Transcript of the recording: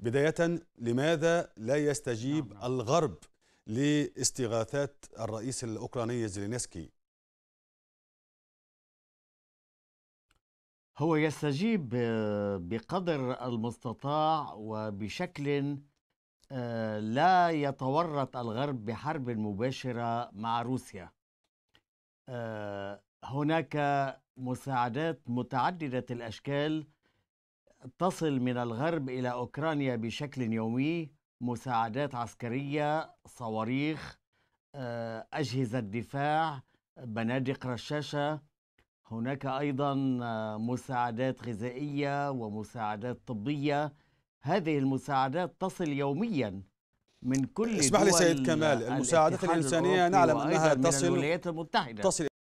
بداية لماذا لا يستجيب نعم،, نعم. الغرب لاستغاثات الرئيس الأوكراني زيلينسكي هو يستجيب بقدر المستطاع وبشكل آه، لا يتورط الغرب بحرب مباشرة مع روسيا آه، هناك مساعدات متعددة الأشكال تصل من الغرب إلى أوكرانيا بشكل يومي مساعدات عسكرية صواريخ آه، أجهزة دفاع بنادق رشاشة هناك أيضا آه، مساعدات غذائية ومساعدات طبية هذه المساعدات تصل يوميا من كل اسمح لي سيد كمال المساعدات الإنسانية نعلم أنها تصل الولايات المتحدة تصل